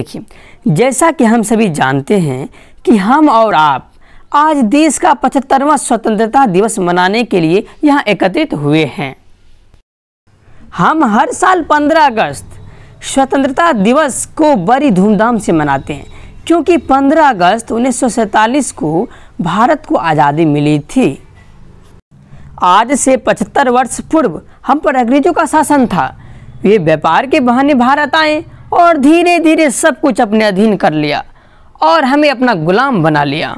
देखिए जैसा कि हम सभी जानते हैं कि हम और आप आज देश का पचहत्तरवा स्वतंत्रता दिवस मनाने के लिए यहाँ एकत्रित हुए हैं हम हर साल 15 अगस्त स्वतंत्रता दिवस को बड़ी धूमधाम से मनाते हैं क्योंकि 15 अगस्त उन्नीस को भारत को आज़ादी मिली थी आज से 75 वर्ष पूर्व हम पर अंग्रेजों का शासन था वे व्यापार के बहाने भारत आए और धीरे धीरे सब कुछ अपने अधीन कर लिया और हमें अपना गुलाम बना लिया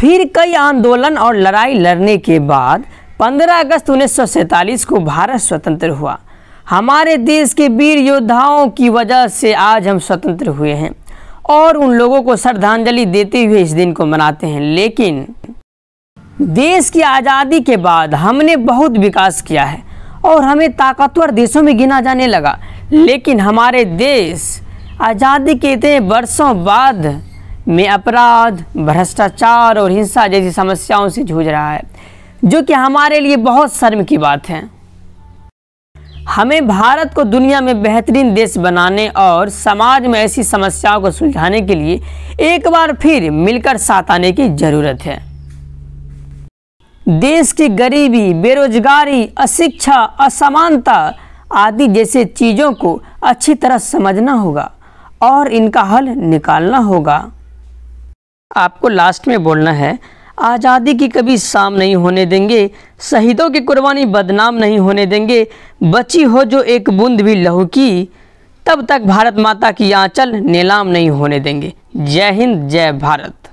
फिर कई आंदोलन और लड़ाई लड़ने के बाद 15 अगस्त उन्नीस को भारत स्वतंत्र हुआ हमारे देश के वीर योद्धाओं की वजह से आज हम स्वतंत्र हुए हैं और उन लोगों को श्रद्धांजलि देते हुए इस दिन को मनाते हैं लेकिन देश की आज़ादी के बाद हमने बहुत विकास किया है और हमें ताकतवर देशों में गिना जाने लगा लेकिन हमारे देश आज़ादी के इतने वर्षों बाद में अपराध भ्रष्टाचार और हिंसा जैसी समस्याओं से जूझ रहा है जो कि हमारे लिए बहुत शर्म की बात है हमें भारत को दुनिया में बेहतरीन देश बनाने और समाज में ऐसी समस्याओं को सुलझाने के लिए एक बार फिर मिलकर साथ आने की ज़रूरत है देश की गरीबी बेरोजगारी अशिक्षा असमानता आदि जैसे चीज़ों को अच्छी तरह समझना होगा और इनका हल निकालना होगा आपको लास्ट में बोलना है आज़ादी की कभी शाम नहीं होने देंगे शहीदों की कुर्बानी बदनाम नहीं होने देंगे बची हो जो एक बूंद भी लहू की तब तक भारत माता की आंचल नीलाम नहीं होने देंगे जय हिंद जय भारत